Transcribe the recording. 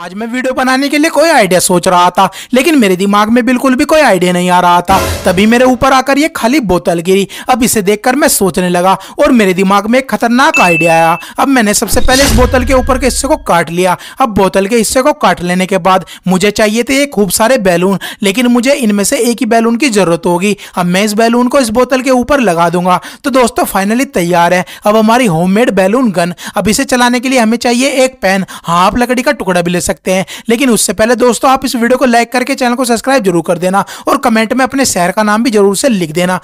आज मैं वीडियो बनाने के लिए कोई आइडिया सोच रहा था लेकिन मेरे दिमाग में बिल्कुल भी कोई आइडिया नहीं आ रहा था तभी मेरे ऊपर आकर ये खाली बोतल गिरी अब इसे देखकर मैं सोचने लगा और मेरे दिमाग में एक खतरनाक आइडिया आया अब मैंने सबसे पहले इस बोतल के ऊपर के हिस्से को काट लिया अब बोतल के हिस्से को काट लेने के बाद मुझे चाहिए थे ये खूब सारे बैलून लेकिन मुझे इनमें से एक ही बैलून की जरूरत होगी अब मैं इस बैलून को इस बोतल के ऊपर लगा दूंगा तो दोस्तों फाइनली तैयार है अब हमारी होम बैलून गन अब इसे चलाने के लिए हमें चाहिए एक पेन हाफ लकड़ी का टुकड़ा भी सकते हैं लेकिन उससे पहले दोस्तों आप इस वीडियो को लाइक करके चैनल को सब्सक्राइब जरूर कर देना और कमेंट में अपने शहर का नाम भी जरूर से लिख देना